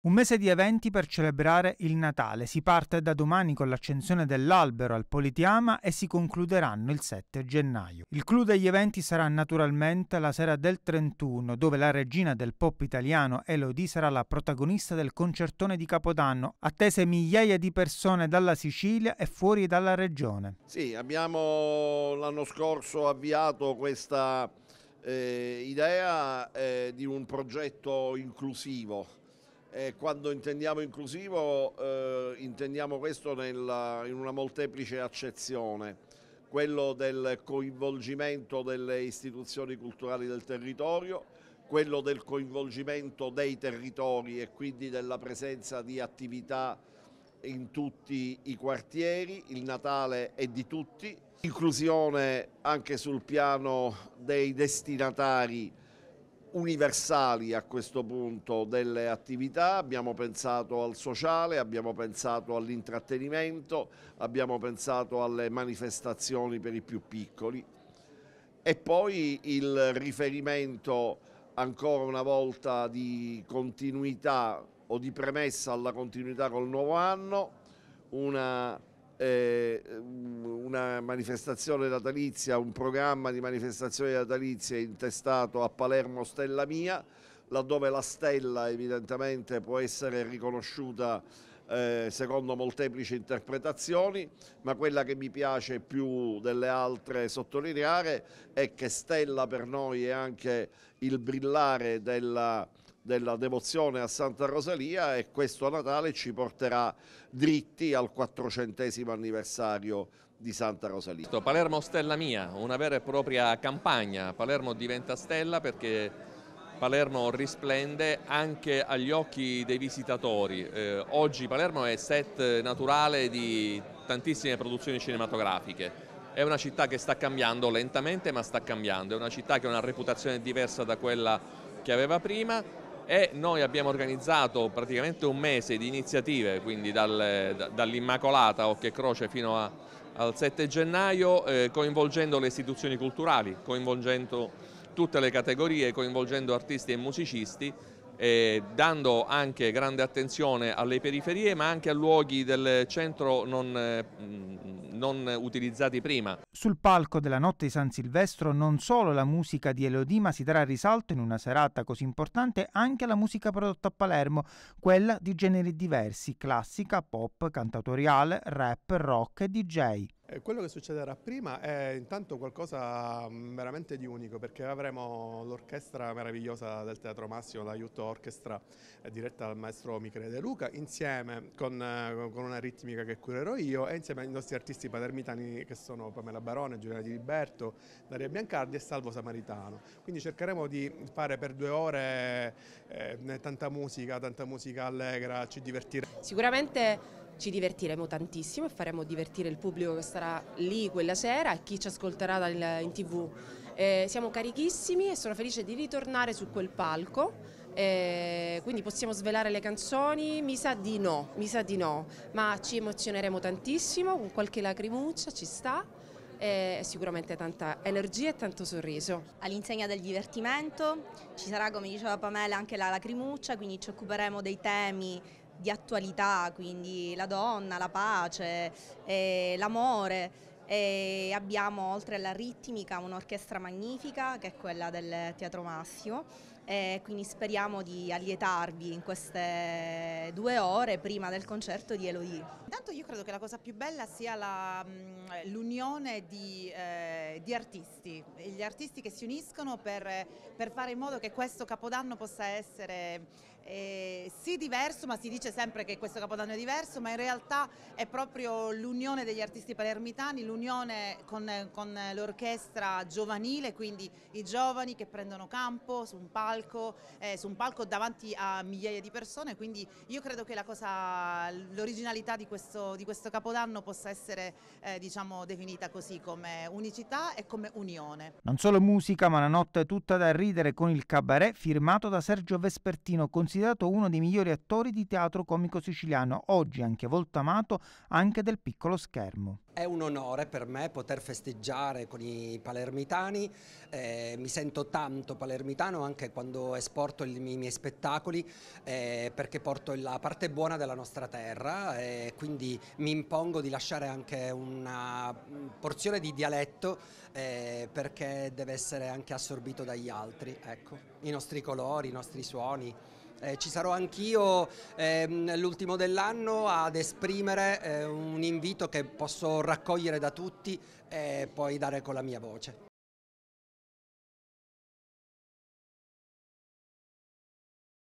Un mese di eventi per celebrare il Natale. Si parte da domani con l'accensione dell'albero al Politiama e si concluderanno il 7 gennaio. Il clou degli eventi sarà naturalmente la sera del 31, dove la regina del pop italiano Elodie sarà la protagonista del concertone di Capodanno, attese migliaia di persone dalla Sicilia e fuori dalla regione. Sì, abbiamo l'anno scorso avviato questa eh, idea eh, di un progetto inclusivo e eh, quando intendiamo inclusivo eh, intendiamo questo nella, in una molteplice accezione, quello del coinvolgimento delle istituzioni culturali del territorio, quello del coinvolgimento dei territori e quindi della presenza di attività in tutti i quartieri, il Natale è di tutti, inclusione anche sul piano dei destinatari universali a questo punto delle attività, abbiamo pensato al sociale, abbiamo pensato all'intrattenimento, abbiamo pensato alle manifestazioni per i più piccoli e poi il riferimento ancora una volta di continuità o di premessa alla continuità col nuovo anno, una eh, ehm, una manifestazione natalizia, un programma di manifestazioni natalizie intestato a Palermo Stella Mia, laddove la stella evidentemente può essere riconosciuta eh, secondo molteplici interpretazioni, ma quella che mi piace più delle altre sottolineare è che stella per noi è anche il brillare della della devozione a Santa Rosalia e questo Natale ci porterà dritti al 400 anniversario di Santa Rosalia. Palermo Stella Mia, una vera e propria campagna, Palermo diventa stella perché Palermo risplende anche agli occhi dei visitatori. Eh, oggi Palermo è set naturale di tantissime produzioni cinematografiche. È una città che sta cambiando lentamente ma sta cambiando, è una città che ha una reputazione diversa da quella che aveva prima e noi abbiamo organizzato praticamente un mese di iniziative, quindi dal, dall'Immacolata Occhio e Croce fino a, al 7 gennaio, eh, coinvolgendo le istituzioni culturali, coinvolgendo tutte le categorie, coinvolgendo artisti e musicisti eh, dando anche grande attenzione alle periferie ma anche a luoghi del centro non, eh, non utilizzati prima. Sul palco della notte di San Silvestro non solo la musica di Elodie ma si darà risalto in una serata così importante anche alla musica prodotta a Palermo, quella di generi diversi, classica, pop, cantatoriale, rap, rock e DJ. Eh, quello che succederà prima è intanto qualcosa mm, veramente di unico perché avremo l'orchestra meravigliosa del Teatro Massimo, l'aiuto orchestra eh, diretta dal maestro Michele De Luca insieme con, eh, con, una ritmica che curerò io e insieme ai nostri artisti palermitani che sono Pamela Barone, Giuliana Di Liberto, Daria Biancardi e Salvo Samaritano. Quindi cercheremo di fare per due ore eh, tanta musica, tanta musica allegra, ci divertiremo. Sicuramente ci divertiremo tantissimo e faremo divertire il pubblico che sarà lì quella sera e chi ci ascolterà in tv. Eh, siamo carichissimi e sono felice di ritornare su quel palco. Eh, quindi possiamo svelare le canzoni? Mi sa di no, mi sa di no, ma ci emozioneremo tantissimo, con qualche lacrimuccia ci sta e eh, sicuramente tanta energia e tanto sorriso. All'insegna del divertimento ci sarà, come diceva Pamela, anche la lacrimuccia, quindi ci occuperemo dei temi di attualità, quindi la donna, la pace, eh, l'amore. E abbiamo oltre alla ritmica un'orchestra magnifica che è quella del Teatro Massimo e quindi speriamo di allietarvi in queste due ore prima del concerto di Elodie. Intanto io credo che la cosa più bella sia mm, l'unione di, eh, di, artisti, gli artisti che si uniscono per, per fare in modo che questo Capodanno possa essere eh, sì diverso, ma si dice sempre che questo Capodanno è diverso, ma in realtà è proprio l'unione degli artisti palermitani, l'unione con, con l'orchestra giovanile, quindi i giovani che prendono campo su un palco, eh, su un palco davanti a migliaia di persone, quindi io credo che l'originalità di, di questo, Capodanno possa essere eh, diciamo, definita così come unicità e come unione. Non solo musica, ma la notte tutta da ridere con il cabaret firmato da Sergio Vespertino, considerato considerato uno dei migliori attori di teatro comico siciliano, oggi anche volto amato anche del piccolo schermo. È un onore per me poter festeggiare con i palermitani, eh, mi sento tanto palermitano anche quando esporto i miei spettacoli eh, perché porto la parte buona della nostra terra e eh, quindi mi impongo di lasciare anche una porzione di dialetto eh, perché deve essere anche assorbito dagli altri, ecco. i nostri colori, i nostri suoni. Eh, ci sarò anch'io ehm, l'ultimo dell'anno ad esprimere eh, un invito che posso raccogliere da tutti e poi dare con la mia voce.